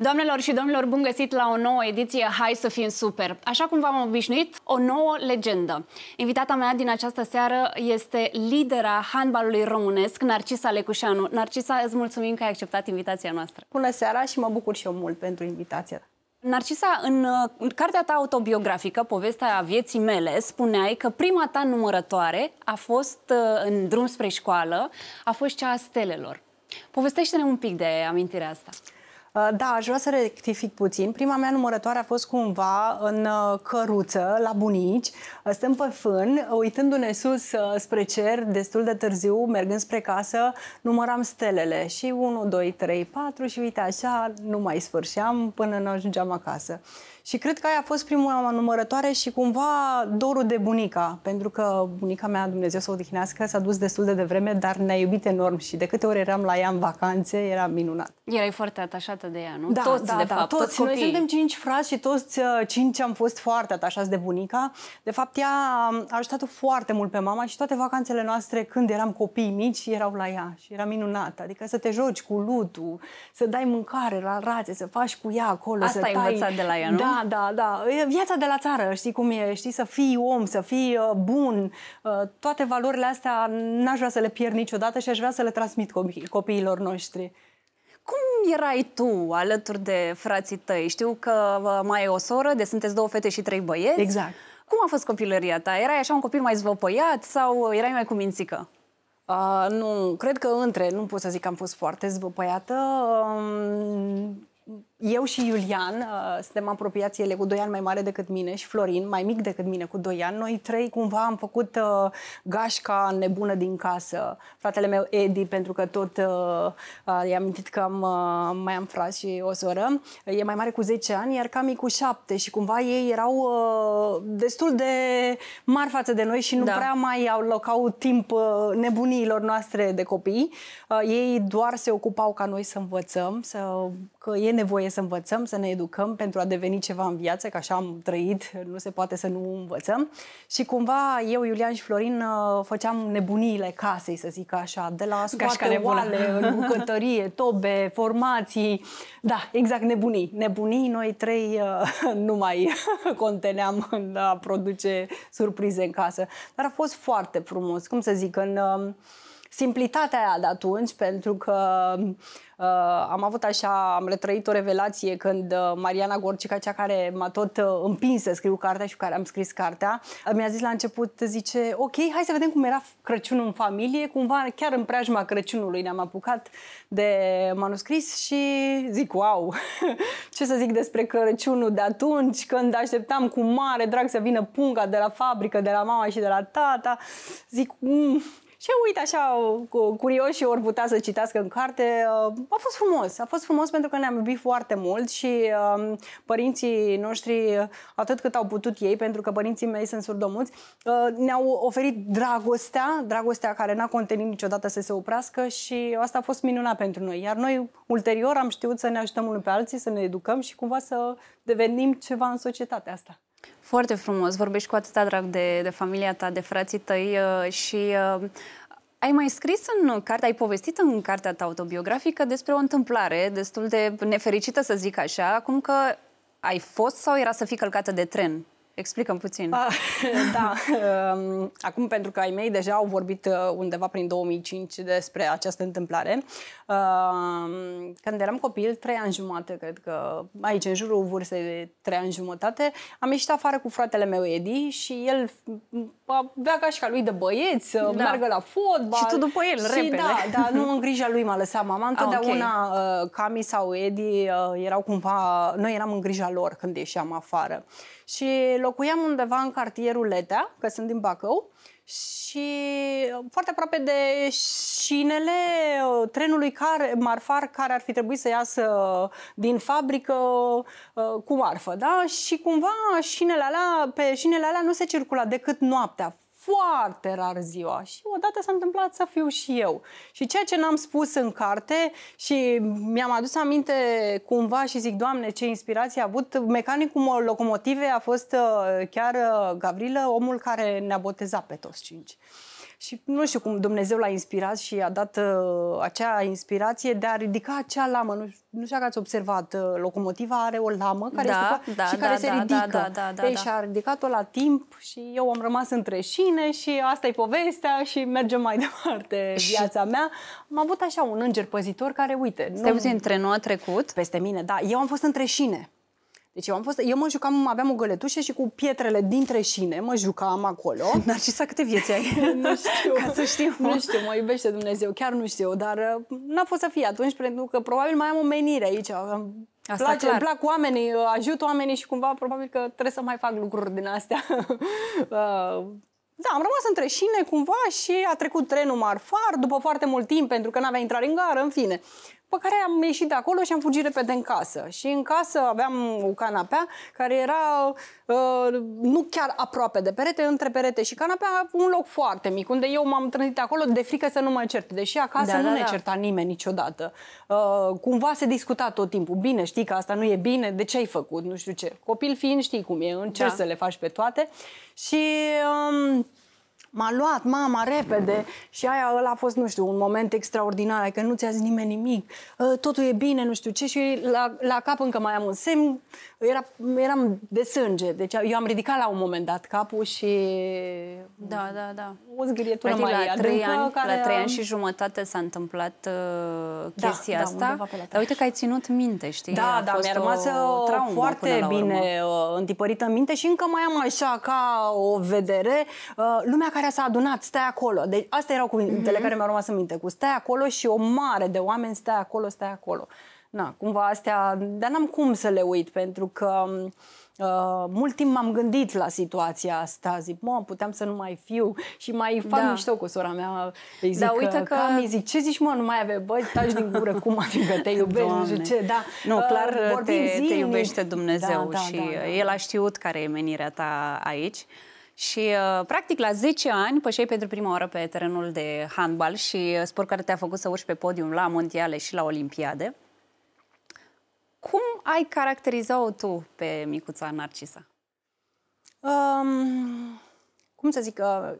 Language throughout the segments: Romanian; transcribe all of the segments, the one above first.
Doamnelor și domnilor, bun găsit la o nouă ediție Hai să fim super! Așa cum v-am obișnuit, o nouă legendă. Invitata mea din această seară este lidera handbalului românesc, Narcisa Lecușanu. Narcisa, îți mulțumim că ai acceptat invitația noastră. Bună seara și mă bucur și eu mult pentru invitația. Narcisa, în, în cartea ta autobiografică, povestea vieții mele, spuneai că prima ta numărătoare a fost uh, în drum spre școală, a fost cea a stelelor. Povestește-ne un pic de amintirea asta. Uh, da, aș vrea să rectific puțin. Prima mea numărătoare a fost cumva în uh, căruță, la bunici. Uh, stăm pe fân, uitându-ne sus spre cer, destul de târziu, mergând spre casă, număram stelele și 1, 2, 3, 4 și uite așa, nu mai sfârșeam până nu ajungeam acasă. Și cred că aia a fost prima numărătoare și cumva dorul de bunica, pentru că bunica mea, Dumnezeu să o odihnească, s-a dus destul de devreme, dar ne-a iubit enorm și de câte ori eram la ea în vacanțe, era minunat. Erai foarte atașată de ea, nu? Da, toți, da, de da, fapt, toți. toți copiii. Noi suntem cinci frați și toți uh, cinci am fost foarte atașați de bunica. De fapt, ea a ajutat foarte mult pe mama și toate vacanțele noastre, când eram copii mici, erau la ea și era minunat. Adică să te joci cu lutul, să dai mâncare la rațe, să faci cu ea acolo, Asta să ai tai... învățat de la ea, nu? Da, da, da, E viața de la țară, știi cum e, știi, să fii om, să fii uh, bun. Uh, toate valorile astea n-aș vrea să le pierd niciodată și aș vrea să le transmit copii, copiilor noștri. Cum erai tu alături de frații tăi? Știu că uh, mai e o soră, de sunteți două fete și trei băieți. Exact. Cum a fost copilăria ta? Erai așa un copil mai zvăpăiat sau erai mai cu mințică? Uh, nu, cred că între, nu pot să zic că am fost foarte zvăpăiată. Um, eu și Iulian uh, suntem apropiați, ele cu 2 ani mai mare decât mine și Florin mai mic decât mine cu 2 ani. Noi trei cumva am făcut uh, gașca nebună din casă. Fratele meu Edi, pentru că tot uh, uh, i-am amintit că am, uh, mai am frat și o soră, e mai mare cu 10 ani, iar Cami cu 7 și cumva ei erau uh, destul de mari față de noi și nu da. prea mai au locau timp uh, nebuniilor noastre de copii. Uh, ei doar se ocupau ca noi să învățăm, să, că e nevoie nevoie să învățăm, să ne educăm pentru a deveni ceva în viață, că așa am trăit, nu se poate să nu învățăm. Și cumva eu, Iulian și Florin uh, făceam nebuniile casei, să zic așa, de la scoate oale, în bucătărie, tobe, formații. Da, exact, nebunii. Nebunii, noi trei uh, nu mai conteneam în a produce surprize în casă. Dar a fost foarte frumos, cum să zic, în um, simplitatea aia de atunci, pentru că uh, am avut așa, am retrăit o revelație când uh, Mariana Gorcica, cea care m-a tot uh, împins să scriu cartea și cu care am scris cartea, uh, mi-a zis la început, zice, ok, hai să vedem cum era Crăciunul în familie, cumva chiar în preajma Crăciunului ne-am apucat de manuscris și zic, wow, ce să zic despre Crăciunul de atunci, când așteptam cu mare drag să vină punga de la fabrică, de la mama și de la tata, zic, mm, și uit așa, curioși ori putea să citească în carte, uh, a fost frumos. A fost frumos pentru că ne-am iubit foarte mult și um, părinții noștri, atât cât au putut ei, pentru că părinții mei sunt surdomuți, uh, ne-au oferit dragostea, dragostea care n-a contenit niciodată să se oprească și asta a fost minunat pentru noi. Iar noi, ulterior, am știut să ne ajutăm unul pe alții, să ne educăm și cumva să devenim ceva în societatea asta. Foarte frumos, vorbești cu atâta drag de, de familia ta, de frații tăi uh, și uh, ai mai scris în carte, ai povestit în cartea ta autobiografică despre o întâmplare destul de nefericită, să zic așa, acum că ai fost sau era să fii călcată de tren explică puțin. Ah, da. Ehm, acum, pentru că ai mei deja au vorbit uh, undeva prin 2005 despre această întâmplare. Ehm, când eram copil, trei ani jumate, cred că, aici, în jurul vârstei de trei ani jumătate, am ieșit afară cu fratele meu, Edi, și el avea ca lui de băieți, uh, da. meargă la fotbal. Și tu după el, și repede. Da, dar nu în grija lui m-a lăsat mama. Ah, Întotdeauna A, okay. Uh, Cami sau Edi erau cumva... Noi eram în grija lor când ieșeam afară. Și locuiam undeva în cartierul Letea, că sunt din Bacău, și uh, foarte aproape de șinele uh, trenului care, marfar care ar fi trebuit să iasă din fabrică uh, cu marfă, da? Și cumva șinele alea, pe șinele alea nu se circula decât noaptea, foarte rar ziua și odată s-a întâmplat să fiu și eu. Și ceea ce n-am spus în carte și mi-am adus aminte cumva și zic, Doamne, ce inspirație a avut, mecanicul locomotive a fost uh, chiar uh, Gavrilă, omul care ne-a botezat pe toți cinci. Și nu știu cum Dumnezeu l-a inspirat și a dat uh, acea inspirație de a ridica acea lamă. Nu, nu știu dacă ați observat, uh, locomotiva are o lamă care da, este da, și da, care da, se da, ridică. Da, da, da, da, Ei, păi da. Și a ridicat-o la timp și eu am rămas între șine și asta e povestea și mergem mai departe viața mea. Am avut așa un înger păzitor care, uite... Stai nu... trenul a trecut? Peste mine, da. Eu am fost între șine. Deci eu am fost, eu mă jucam, aveam o găletușă și cu pietrele dintre șine mă jucam acolo. Dar și să câte vieți ai? nu știu. Ca să știu. Nu știu, mă iubește Dumnezeu, chiar nu știu, dar uh, n-a fost să fie atunci, pentru că probabil mai am o menire aici. Asta place, clar. îmi plac oamenii, uh, ajut oamenii și cumva probabil că trebuie să mai fac lucruri din astea. Uh, da, am rămas între șine cumva și a trecut trenul Marfar după foarte mult timp pentru că n-avea intrare în gară, în fine pe care am ieșit de acolo și am fugit repede în casă. Și în casă aveam o canapea care era uh, nu chiar aproape de perete, între perete și canapea, un loc foarte mic, unde eu m-am trânzit acolo de frică să nu mă certe. Deși acasă da, nu da, ne da. certa nimeni niciodată. Uh, cumva se discuta tot timpul. Bine, știi că asta nu e bine, de ce ai făcut, nu știu ce. Copil fiind știi cum e, încerci da. să le faci pe toate. Și... Um, m-a luat mama repede și aia ăla a fost, nu știu, un moment extraordinar, că adică nu ți-a zis nimeni nimic, ă, totul e bine, nu știu ce și la, la cap încă mai am un semn, era, eram de sânge, deci eu am ridicat la un moment dat capul și... Da, da, da. O zgârietură păi, mai la trei ani, care... La trei ani și jumătate s-a întâmplat uh, chestia da, asta, da, dar uite că ai ținut minte, știi? Da, da, mi-a rămas o ă, traumă foarte bine uh, întipărită în minte și încă mai am așa ca o vedere, uh, lumea care care s-a adunat, stai acolo. Deci astea erau cuvintele mm-hmm. care mi-au rămas în minte, cu stai acolo și o mare de oameni stai acolo, stai acolo. Na, cumva astea, dar n-am cum să le uit, pentru că Uh, mult timp m-am gândit la situația asta, zic, mă, puteam să nu mai fiu și mai fac da. mișto cu sora mea. Îi da, zic, da, uite uh, că... Cam, îi zic, ce zici, mă, nu mai avea băi, taci din gură, cum adică te iubești, Doamne. nu știu ce, da. Nu, uh, clar, uh, te, te iubește Dumnezeu da, da, și da, da, da. El a știut care e menirea ta aici. Și, uh, practic, la 10 ani pășeai pentru prima oară pe terenul de handbal și uh, sport care te-a făcut să urci pe podium la mondiale și la olimpiade. Cum ai caracteriza-o tu pe micuța Narcisa? Um, cum să zic, uh,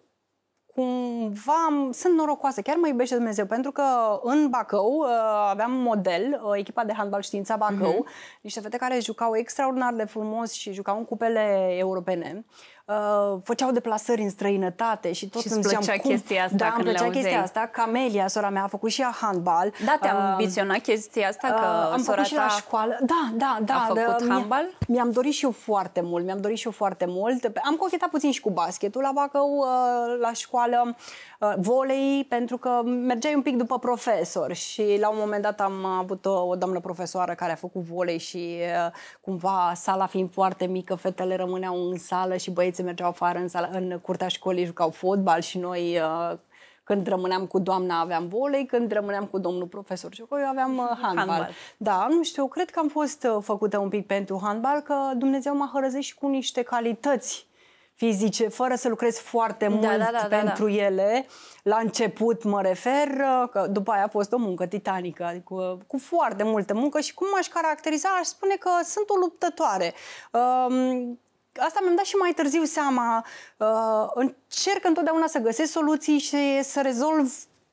cumva sunt norocoasă, chiar mă iubește Dumnezeu, pentru că în Bacău uh, aveam model, uh, echipa de handbal știința Bacău, uh-huh. niște fete care jucau extraordinar de frumos și jucau în cupele europene. Uh, uh, făceau deplasări în străinătate și tot și îmi ziceam, cum... chestia asta Da, când îmi plăcea le chestia asta. Camelia, sora mea, a făcut și ea handbal. Da, te-am uh, ambiționat chestia asta că uh, am sora făcut și la școală. Da, da, da. A făcut da, handbal? Mi-am dorit și eu foarte mult, mi-am dorit și eu foarte mult. Am cochetat puțin și cu basketul la Bacău, uh, la școală, uh, volei, pentru că mergeai un pic după profesor și la un moment dat am avut o, o doamnă profesoară care a făcut volei și uh, cumva sala fiind foarte mică, fetele rămâneau în sală și băieții băieții mergeau afară în, sala, în curtea școlii, jucau fotbal și noi uh, când rămâneam cu doamna aveam volei, când rămâneam cu domnul profesor și eu aveam uh, handbal. Da, nu știu, cred că am fost uh, făcută un pic pentru handbal, că Dumnezeu m-a hărăzit și cu niște calități fizice, fără să lucrez foarte da, mult da, da, da, da. pentru da, da. ele. La început mă refer, că după aia a fost o muncă titanică, adică cu foarte multă muncă și cum aș caracteriza, aș spune că sunt o luptătoare. Um, asta mi-am dat și mai târziu seama. Uh, încerc întotdeauna să găsesc soluții și să rezolv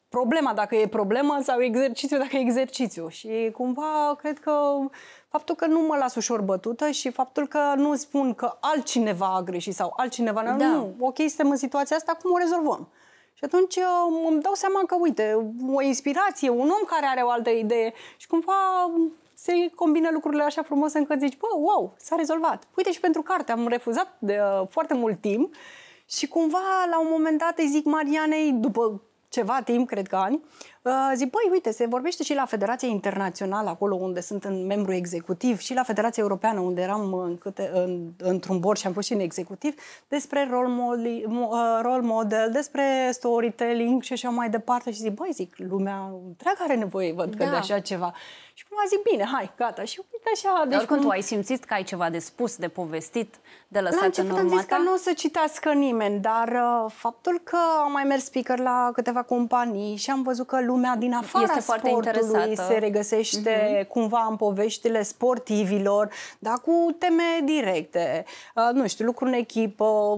problema, dacă e problemă, sau exercițiu, dacă e exercițiu. Și cumva cred că faptul că nu mă las ușor bătută și faptul că nu spun că altcineva a greșit sau altcineva da. nu, ok, suntem în situația asta, cum o rezolvăm? Și atunci uh, îmi dau seama că, uite, o inspirație, un om care are o altă idee și cumva se combină lucrurile așa frumos încât zici, bă, wow, s-a rezolvat. Uite și păi, deci, pentru carte, am refuzat de uh, foarte mult timp și cumva la un moment dat îi zic Marianei, după ceva timp, cred că ani, uh, zic, băi, uite, se vorbește și la Federația Internațională, acolo unde sunt în membru executiv, și la Federația Europeană, unde eram în câte, în, într-un board și am fost și în executiv, despre role model, uh, role model despre storytelling și așa mai departe. Și zic, băi, zic, lumea întreagă are nevoie, văd da. că de da. așa ceva. Și cum a zic, bine, hai, gata. Și uite așa... Deci Oricum, cum... tu ai simțit că ai ceva de spus, de povestit, de lăsat la început în urmă am zis ta? că nu o să citească nimeni, dar uh, faptul că am mai mers speaker la câteva companii și am văzut că lumea din afara este sportului se regăsește uh-huh. cumva în poveștile sportivilor, dar cu teme directe. Uh, nu știu, lucruri în echipă,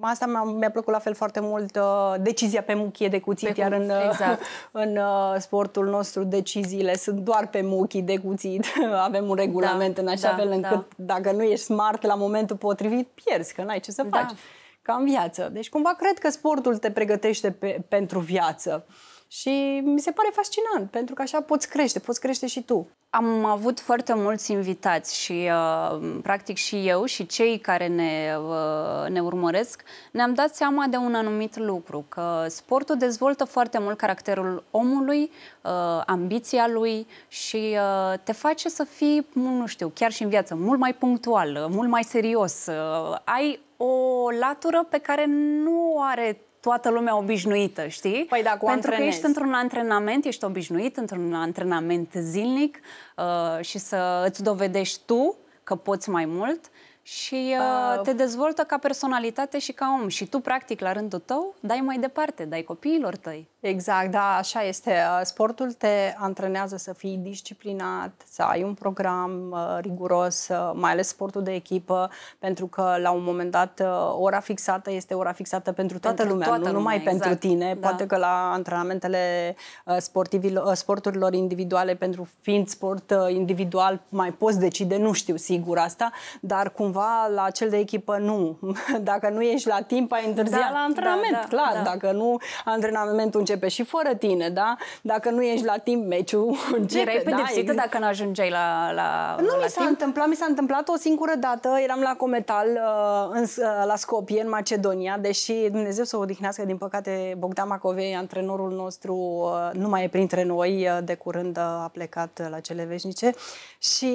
Asta mi-a, mi plăcut la fel foarte mult uh, decizia pe muchie de cuțit, pe iar în, uh, exact. în uh, sportul nostru deciziile sunt doar pe muchii de cuțit. Avem un da, regulament da, în așa da, fel încât da. dacă nu ești smart la momentul potrivit, pierzi, că n-ai ce să da. faci. Da. Ca în viață. Deci cumva cred că sportul te pregătește pe, pentru viață. Uh, și mi se pare fascinant, pentru că așa poți crește, poți crește și tu. Am avut foarte mulți invitați și, uh, practic, și eu și cei care ne, uh, ne urmăresc, ne-am dat seama de un anumit lucru, că sportul dezvoltă foarte mult caracterul omului, uh, ambiția lui și uh, te face să fii, nu știu, chiar și în viață, mult mai punctual, mult mai serios. Uh, ai o latură pe care nu are toată lumea obișnuită, știi? Păi da, cu Pentru antrenezi. că ești într-un antrenament, ești obișnuit într-un antrenament zilnic uh, și să îți dovedești tu că poți mai mult și uh, te dezvoltă ca personalitate și ca om. Și tu, practic, la rândul tău, dai mai departe, dai copiilor tăi. Exact, da, așa este. Uh, sportul te antrenează să fii disciplinat, să ai un program uh, riguros, uh, mai ales sportul de echipă, pentru că la un moment dat uh, ora fixată este ora fixată pentru toată pentru lumea, toată nu lumea, numai exact. pentru tine. Da. Poate că la antrenamentele uh, sportivilor, uh, sporturilor individuale, pentru fiind sport individual, mai poți decide, nu știu sigur asta, dar cumva cumva la cel de echipă nu. Dacă nu ești la timp, ai întârziat da, la da, antrenament, da, da, clar. Da. Dacă nu, antrenamentul începe și fără tine, da? Dacă nu ești la timp, meciul începe. Erai da, pedepsită da? dacă nu ajungeai la, la Nu la mi s-a întâmplat, mi s-a întâmplat o singură dată. Eram la Cometal, uh, în, uh, la Scopie, în Macedonia, deși Dumnezeu să o odihnească, din păcate, Bogdan Macovei, antrenorul nostru, uh, nu mai e printre noi, de curând a plecat la cele veșnice. Și...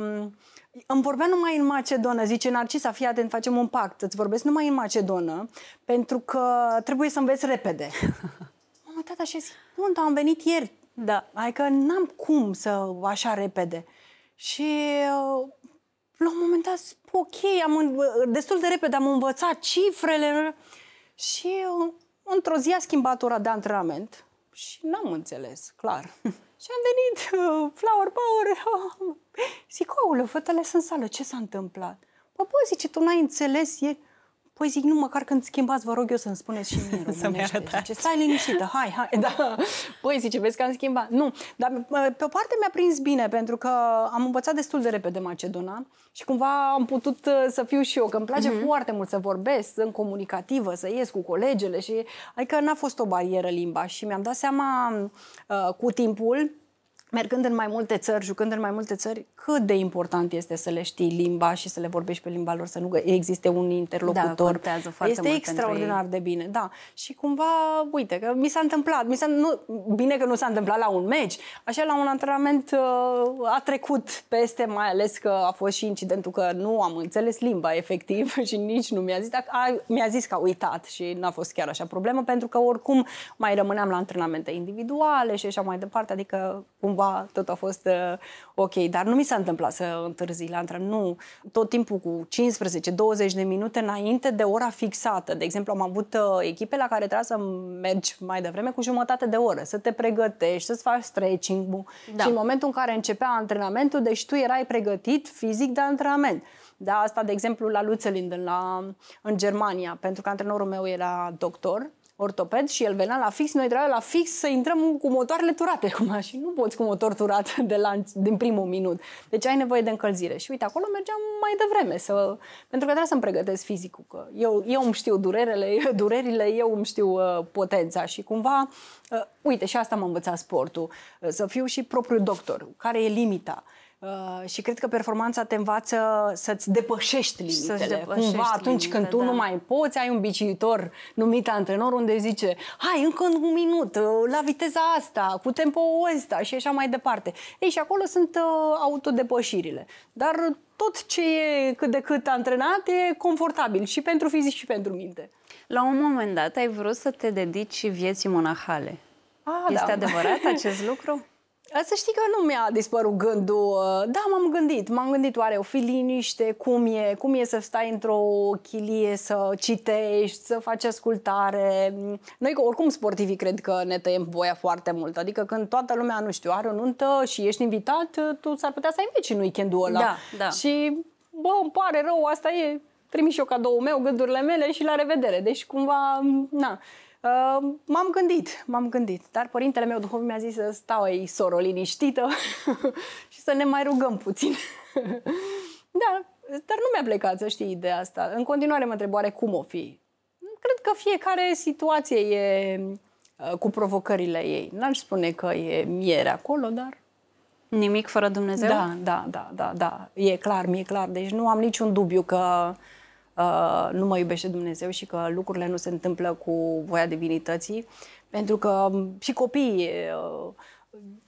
Um, îmi vorbea numai în macedonă, zice Narcisa, fii atent, facem un pact, îți vorbesc numai în macedonă, pentru că trebuie să înveți repede. M-am uitat așa zic, am venit ieri, da. adică n-am cum să așa repede. Și uh, la un moment dat, ok, am, uh, destul de repede am învățat cifrele și uh, într-o zi a schimbat ora de antrenament și n-am înțeles, clar. Și am venit, uh, flower power, zic, uh, oule, fătele sunt sală, ce s-a întâmplat? Pă, bă, zice, tu n-ai înțeles, e Păi zic, nu, măcar când schimbați, vă rog eu să-mi spuneți și mie românește. ce stai liniștită, hai, hai. Da. Păi zice, vezi că am schimbat. Nu, dar pe o parte mi-a prins bine, pentru că am învățat destul de repede Macedona și cumva am putut uh, să fiu și eu, că îmi place uh-huh. foarte mult să vorbesc, sunt comunicativă, să ies cu colegele și adică n-a fost o barieră limba și mi-am dat seama uh, cu timpul mergând în mai multe țări, jucând în mai multe țări, cât de important este să le știi limba și să le vorbești pe limba lor, să nu existe un interlocutor. Da, foarte este mult extraordinar de bine, da. Și cumva, uite, că mi s-a întâmplat, mi s-a, nu, bine că nu s-a întâmplat la un meci, așa la un antrenament uh, a trecut peste, mai ales că a fost și incidentul că nu am înțeles limba efectiv și nici nu mi-a zis, dacă a, mi-a zis că a uitat și n-a fost chiar așa problemă, pentru că oricum mai rămâneam la antrenamente individuale și așa mai departe, adică cumva tot a fost uh, ok. Dar nu mi s-a întâmplat să întârzi la antrenament, nu. Tot timpul cu 15-20 de minute înainte de ora fixată. De exemplu, am avut uh, echipe la care trebuia să mergi mai devreme cu jumătate de oră, să te pregătești, să-ți faci stretching Da. Și în momentul în care începea antrenamentul, deci tu erai pregătit fizic de antrenament. Da, asta, de exemplu, la Lutzelin, la, în Germania, pentru că antrenorul meu era doctor ortoped și el venea la fix, noi trebuia la fix să intrăm cu motoarele turate cu mașini. Nu poți cu motor turat de la, din primul minut. Deci ai nevoie de încălzire. Și uite, acolo mergeam mai devreme, să, pentru că trebuia să-mi pregătesc fizicul. Că eu, eu îmi știu durerele, durerile, eu îmi știu uh, potența și cumva, uh, uite, și asta m-a învățat sportul, uh, să fiu și propriu doctor, care e limita. Uh, și cred că performanța te învață să-ți depășești limitele. Să depășești Cumva atunci când tu da. nu mai poți, ai un biciuitor numit antrenor unde zice hai, încă un minut, uh, la viteza asta, cu tempo ăsta și așa mai departe. Ei, și acolo sunt uh, autodepășirile. Dar tot ce e cât de cât antrenat e confortabil și pentru fizic și pentru minte. La un moment dat ai vrut să te dedici vieții monahale. A, ah, este da. adevărat acest lucru? Să știi că nu mi-a dispărut gândul. Uh, da, m-am gândit. M-am gândit oare o fi liniște, cum e, cum e să stai într-o chilie, să citești, să faci ascultare. Noi, oricum, sportivii, cred că ne tăiem voia foarte mult. Adică când toată lumea, nu știu, are o nuntă și ești invitat, uh, tu s-ar putea să ai veci în weekendul ăla. Da, da. Și, bă, îmi pare rău, asta e trimis și eu cadoul meu, gândurile mele și la revedere. Deci, cumva, na. Uh, m-am gândit, m-am gândit, dar părintele meu duhovnic mi-a zis să stau ei soro, liniștită și să ne mai rugăm puțin. da, dar nu mi-a plecat, să știi, ideea asta. În continuare mă întrebare cum o fi. Cred că fiecare situație e uh, cu provocările ei. N-aș spune că e miere acolo, dar... Nimic fără Dumnezeu? Da, da, da, da, da. E clar, mi-e clar. Deci nu am niciun dubiu că uh, uh, nu mă iubește Dumnezeu și că lucrurile nu se întâmplă cu voia divinității, pentru că um, și copiii uh,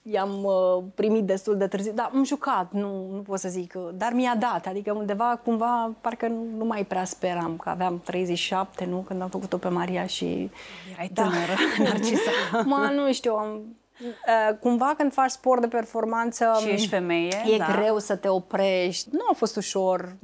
i-am uh, primit destul de târziu, dar am jucat, nu, nu pot să zic, dar mi-a dat, adică undeva, cumva, parcă nu, nu mai prea speram, că aveam 37, nu, când am făcut-o pe Maria și... Erai da. Narcisa. mă, nu știu, am, Uh, cumva când faci sport de performanță și ești femeie, e da. greu să te oprești. Nu a fost ușor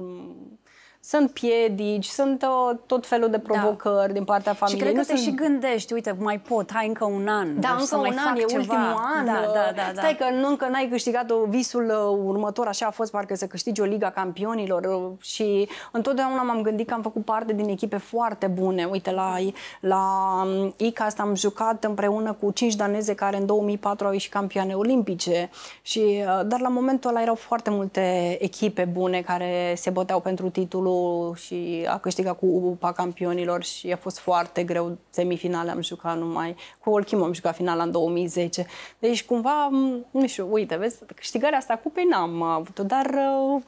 sunt piedici, sunt uh, tot felul de da. provocări da. din partea familiei. Și cred că nu te sunt... și gândești, uite, mai pot, hai încă un an. Da, deci încă un an, e ceva. ultimul da, an. Da, da, da, da. Stai că nu, încă n-ai câștigat -o, visul uh, următor, așa a fost parcă să câștigi o Liga Campionilor uh, și întotdeauna m-am gândit că am făcut parte din echipe foarte bune. Uite, la, la um, ICAST am jucat împreună cu cinci daneze care în 2004 au ieșit campioane olimpice, și, uh, dar la momentul ăla erau foarte multe echipe bune care se băteau pentru titlul și a câștigat cu UPA campionilor și a fost foarte greu. Semifinale am jucat numai, cu Olchim am jucat finala în 2010. Deci cumva, nu știu, uite, vezi, câștigarea asta cupei n-am avut-o, dar uh,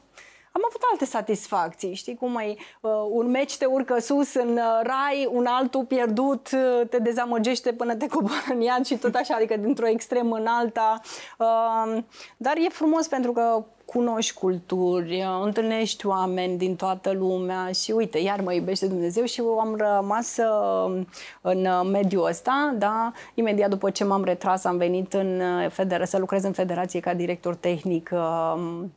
am avut alte satisfacții, știi cum ai uh, un meci te urcă sus în uh, rai, un altul pierdut uh, te dezamăgește până te coboară în iad și tot așa, adică dintr-o extremă în alta. Uh, dar e frumos pentru că cunoști culturi, uh, întâlnești oameni din toată lumea și uite, iar mă iubește Dumnezeu și eu am rămas uh, în uh, mediul ăsta, da? Imediat după ce m-am retras am venit în federa- să lucrez în federație ca director tehnic um,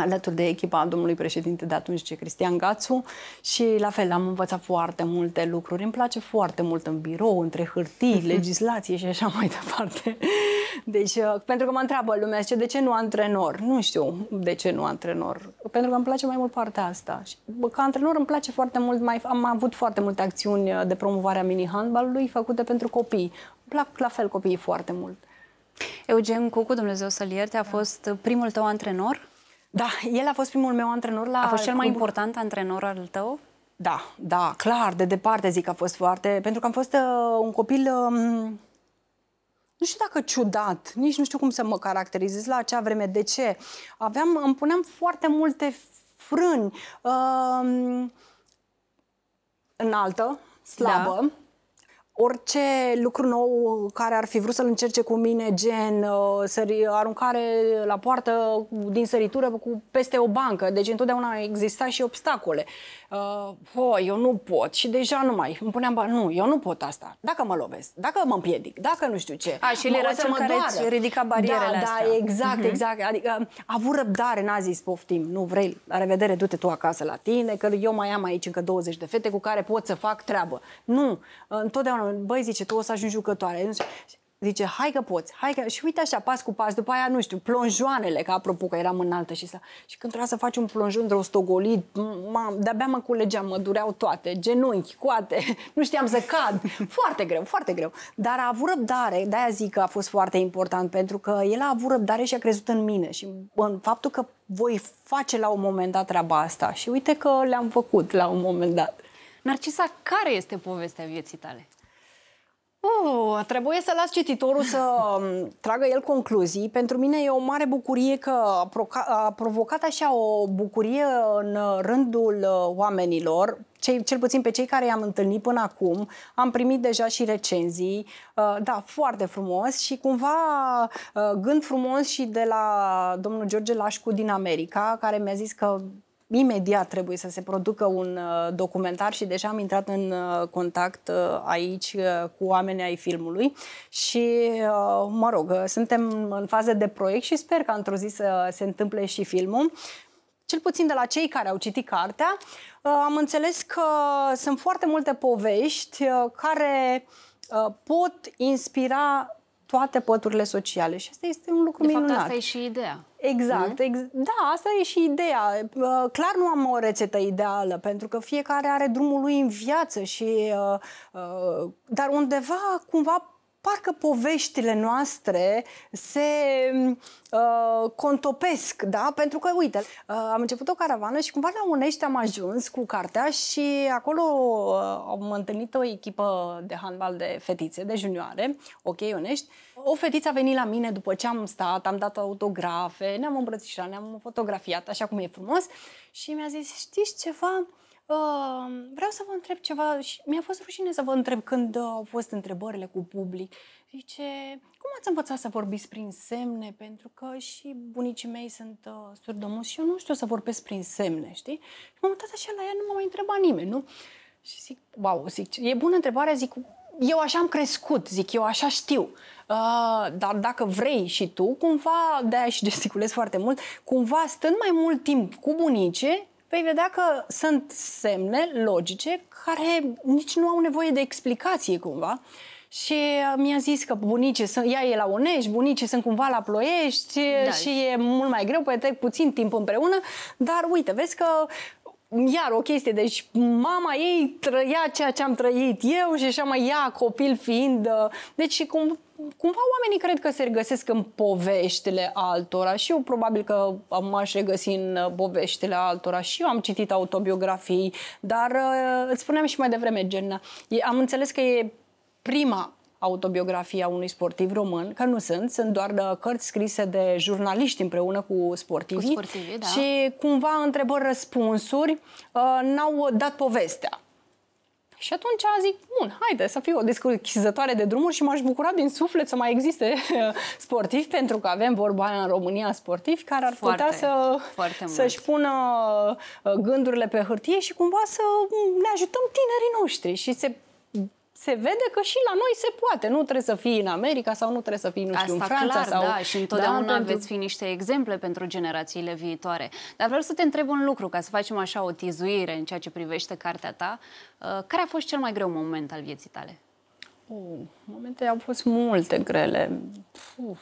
alături de echipa domnului președinte de atunci, Cristian Gațu, și la fel am învățat foarte multe lucruri. Îmi place foarte mult în birou, între hârtii, legislație și așa mai departe. Deci, uh, pentru că mă întreabă lumea, zice, de ce nu antrenor? Nu știu de ce nu antrenor, pentru că îmi place mai mult partea asta. Și, ca antrenor îmi place foarte mult, mai, am avut foarte multe acțiuni uh, de promovare a mini-handbalului făcute pentru copii. Îmi plac la fel copiii foarte mult. Eugen Cucu, Dumnezeu să-l ierte, a fost primul tău antrenor? Da, el a fost primul meu antrenor la... A fost cel mai important antrenor al tău? Da, da, clar, de departe zic că a fost foarte... Pentru că am fost uh, un copil... Uh, nu știu dacă ciudat, nici nu știu cum să mă caracterizez la acea vreme. De ce? Aveam, îmi puneam foarte multe frâni. Uh, înaltă, da. slabă. Da orice lucru nou care ar fi vrut să-l încerce cu mine, gen uh, sări, aruncare la poartă din săritură cu peste o bancă. Deci întotdeauna exista și obstacole. Uh, oh, eu nu pot și deja nu mai. Îmi puneam, ba, nu, eu nu pot asta. Dacă mă lovesc, dacă mă împiedic, dacă nu știu ce. A, și mă era cel care doară. îți ridica barierele da, da astea. Da, exact, uh-huh. exact. Adică a avut răbdare, n-a zis poftim, nu vrei, la revedere, du-te tu acasă la tine, că eu mai am aici încă 20 de fete cu care pot să fac treabă. Nu, întotdeauna băi, zice, tu o să ajungi jucătoare. Nu Zice, hai că poți, hai că... Și uite așa, pas cu pas, după aia, nu știu, plonjoanele, că apropo că eram înaltă și să... Și când trebuia să faci un plonjon stogolit, de-abia mă culegeam, mă dureau toate, genunchi, coate, nu știam să cad. Foarte greu, foarte greu. Dar a avut răbdare, de-aia zic că a fost foarte important, pentru că el a avut răbdare și a crezut în mine și în faptul că voi face la un moment dat treaba asta. Și uite că le-am făcut la un moment dat. Narcisa, care este povestea vieții tale? Uh, trebuie să las cititorul să um, tragă el concluzii. Pentru mine e o mare bucurie că a, a provocat așa o bucurie în rândul uh, oamenilor, cei, cel puțin pe cei care i-am întâlnit până acum, am primit deja și recenzii, uh, da, foarte frumos și cumva uh, gând frumos și de la domnul George Lașcu din America, care mi-a zis că imediat trebuie să se producă un uh, documentar și deja am intrat în uh, contact uh, aici cu oamenii ai filmului și, mă rog, suntem în fază de proiect și sper că într-o zi să se întâmple și filmul cel puțin de la cei care au citit cartea, am înțeles că sunt foarte multe povești care pot inspira toate păturile sociale și asta este un lucru de minunat. Fapt, asta e și ideea. Exact, mhm. ex- da, asta e și ideea. Clar nu am o rețetă ideală, pentru că fiecare are drumul lui în viață și uh, uh, dar undeva cumva parcă poveștile noastre se mm, uh, contopesc, da? Pentru că, uite, uh, am început o caravană și cumva la Unești am ajuns cu cartea și acolo uh, am întâlnit o echipă de handbal de fetițe, de junioare, ok, Unești. O fetiță a venit la mine după ce am stat, am dat autografe, ne-am îmbrățișat, ne-am fotografiat, așa cum e frumos, și mi-a zis, știți ceva? Uh, vreau să vă întreb ceva și mi-a fost rușine să vă întreb când au fost întrebările cu public. Zice, cum ați învățat să vorbiți prin semne? Pentru că și bunicii mei sunt uh, surdomuți și eu nu știu să vorbesc prin semne, știi? Și m-am uitat așa la ea, nu m-a mai întrebat nimeni, nu? Și zic, wow, zic, e bună întrebarea, zic, eu așa am crescut, zic, eu așa știu. Uh, dar dacă vrei și tu, cumva, de-aia și gesticulez foarte mult, cumva stând mai mult timp cu bunice, vei păi vedea că sunt semne logice care nici nu au nevoie de explicație cumva. Și uh, mi-a zis că bunicii sunt, ea e la Onești, bunicii sunt cumva la Ploiești da. și e mult mai greu, petrec puțin timp împreună, dar uite, vezi că iar o chestie, deci mama ei trăia ceea ce am trăit eu și așa mai ea, copil fiind, uh, deci cum cumva oamenii cred că se regăsesc în poveștile altora și eu probabil că m-aș regăsi în uh, poveștile altora și eu am citit autobiografii, dar uh, îți spuneam și mai devreme, Gena, am înțeles că e prima autobiografia unui sportiv român, că nu sunt, sunt doar uh, cărți scrise de jurnaliști împreună cu sportivii, cu sportivii da. și cumva întrebări-răspunsuri n-au dat povestea. Și atunci zic, bun, haide să fiu o deschizătoare de drumuri și m-aș bucura din suflet să mai existe eh, sportivi, pentru că avem vorba în România sportivi care ar foarte, putea să, să-și pună eh, gândurile pe hârtie și cumva să mm, ne ajutăm tinerii noștri și se se vede că și la noi se poate. Nu trebuie să fii în America sau nu trebuie să fii, nu știu, Asta în Franța. Clar, sau... da, și întotdeauna da, pentru... veți fi niște exemple pentru generațiile viitoare. Dar vreau să te întreb un lucru, ca să facem așa o tizuire în ceea ce privește cartea ta. Uh, care a fost cel mai greu moment al vieții tale? Oh, momente au fost multe grele. Uf,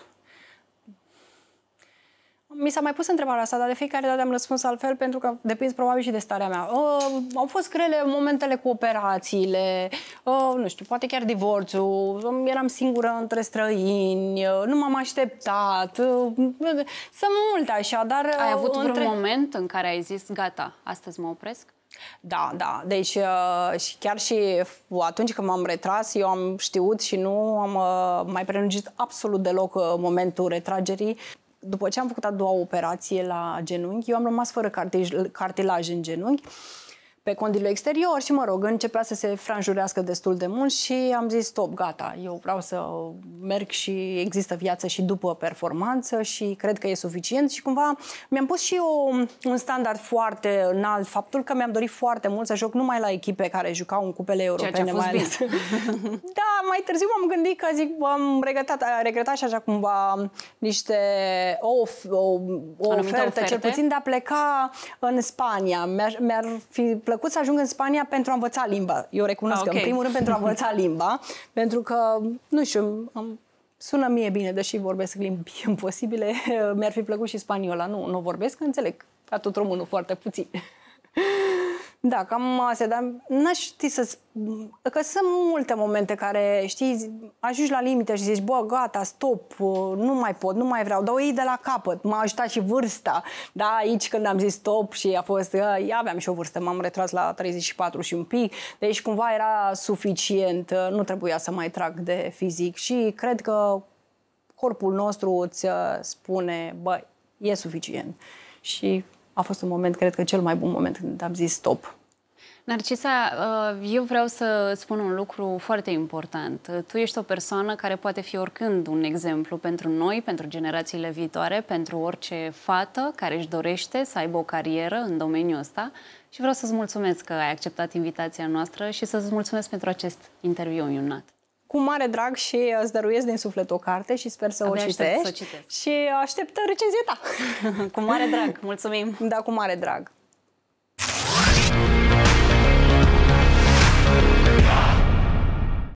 mi s-a mai pus întrebarea asta, dar de fiecare dată am răspuns altfel pentru că depinde probabil și de starea mea. Uh, au fost grele momentele cu operațiile, uh, nu știu, poate chiar divorțul, eram singură între străini, uh, nu m-am așteptat, uh, sunt multe așa, dar... Uh, ai avut între... un moment în care ai zis, gata, astăzi mă opresc? Da, da. Deci uh, și chiar și atunci când m-am retras, eu am știut și nu am uh, mai prelungit absolut deloc uh, momentul retragerii după ce am făcut a doua operație la genunchi, eu am rămas fără cartilaj în genunchi pe condiile exterior și, mă rog, începea să se franjurească destul de mult și am zis stop, gata, eu vreau să merg și există viață și după performanță și cred că e suficient și cumva mi-am pus și eu un standard foarte înalt, faptul că mi-am dorit foarte mult să joc numai la echipe care jucau în cupele europene. mai da, mai târziu m-am gândit că zic, am regretat, regretat și așa cumva niște o, o, o ofertă, oferte. cel puțin de a pleca în Spania. Mi-ar, mi fi plăcut plăcut să ajung în Spania pentru a învăța limba. Eu recunosc ah, okay. că, în primul rând, pentru a învăța limba, pentru că, nu știu, am, sună mie bine, deși vorbesc limbi imposibile, mi-ar fi plăcut și spaniola. Nu, nu vorbesc, înțeleg, ca tot românul, foarte puțin. Da, cam astea, dar n-aș ști să... Că sunt multe momente care, știi, ajungi la limită și zici, bă, gata, stop, uh, nu mai pot, nu mai vreau, dar o iei de la capăt. M-a ajutat și vârsta. Da, aici când am zis stop și a fost... Uh, Eu aveam și o vârstă, m-am retras la 34 și un pic, deci cumva era suficient, uh, nu trebuia să mai trag de fizic și cred că corpul nostru îți spune, bă, e suficient. Și a fost un moment, cred că cel mai bun moment când am zis stop. Narcisa, uh, eu vreau să spun un lucru foarte important. Tu ești o persoană care poate fi oricând un exemplu pentru noi, pentru generațiile viitoare, pentru orice fată care își dorește să aibă o carieră în domeniul ăsta și vreau să-ți mulțumesc că ai acceptat invitația noastră și să-ți mulțumesc pentru acest interviu minunat cu mare drag și îți dăruiesc din suflet o carte și sper să, Abia o citești, să o citesc. Și aștept recenzia ta. cu mare drag, mulțumim! Da, cu mare drag!